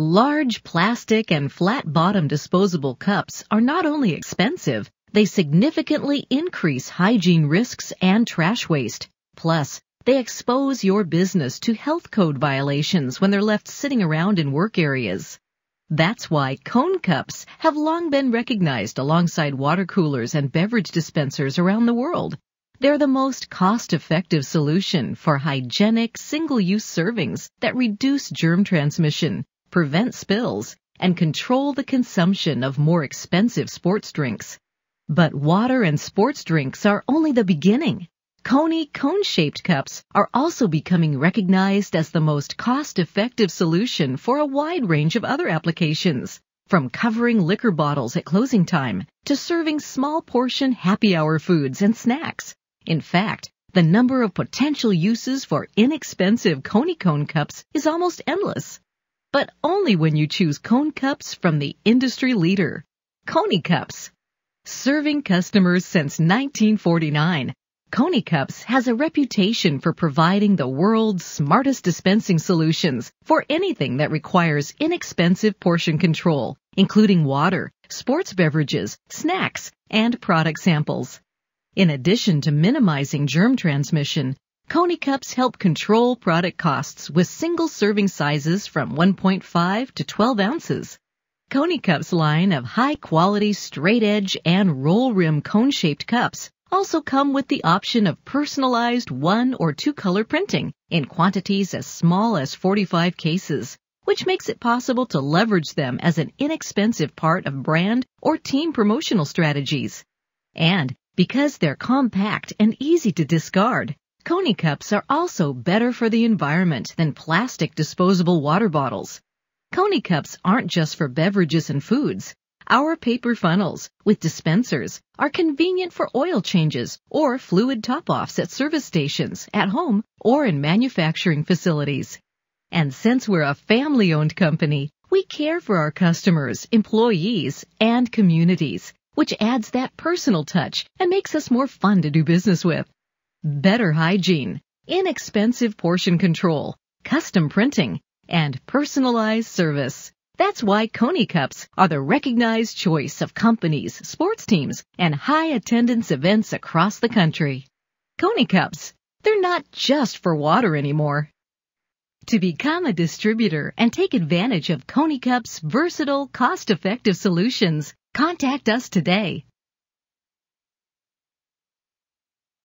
Large plastic and flat bottom disposable cups are not only expensive, they significantly increase hygiene risks and trash waste. Plus, they expose your business to health code violations when they're left sitting around in work areas. That's why cone cups have long been recognized alongside water coolers and beverage dispensers around the world. They're the most cost-effective solution for hygienic single-use servings that reduce germ transmission prevent spills, and control the consumption of more expensive sports drinks. But water and sports drinks are only the beginning. Coney cone-shaped cups are also becoming recognized as the most cost-effective solution for a wide range of other applications, from covering liquor bottles at closing time to serving small portion happy hour foods and snacks. In fact, the number of potential uses for inexpensive Coney cone cups is almost endless but only when you choose cone cups from the industry leader, Coney Cups. Serving customers since 1949, Coney Cups has a reputation for providing the world's smartest dispensing solutions for anything that requires inexpensive portion control, including water, sports beverages, snacks, and product samples. In addition to minimizing germ transmission, Coney cups help control product costs with single serving sizes from 1.5 to 12 ounces. Coney Cups line of high quality straight edge and roll rim cone shaped cups also come with the option of personalized one or two color printing in quantities as small as 45 cases, which makes it possible to leverage them as an inexpensive part of brand or team promotional strategies. And because they're compact and easy to discard, Coney cups are also better for the environment than plastic disposable water bottles. Coney cups aren't just for beverages and foods. Our paper funnels with dispensers are convenient for oil changes or fluid top-offs at service stations, at home, or in manufacturing facilities. And since we're a family-owned company, we care for our customers, employees, and communities, which adds that personal touch and makes us more fun to do business with better hygiene, inexpensive portion control, custom printing, and personalized service. That's why Coney Cups are the recognized choice of companies, sports teams, and high attendance events across the country. Coney Cups, they're not just for water anymore. To become a distributor and take advantage of Coney Cup's versatile, cost-effective solutions, contact us today.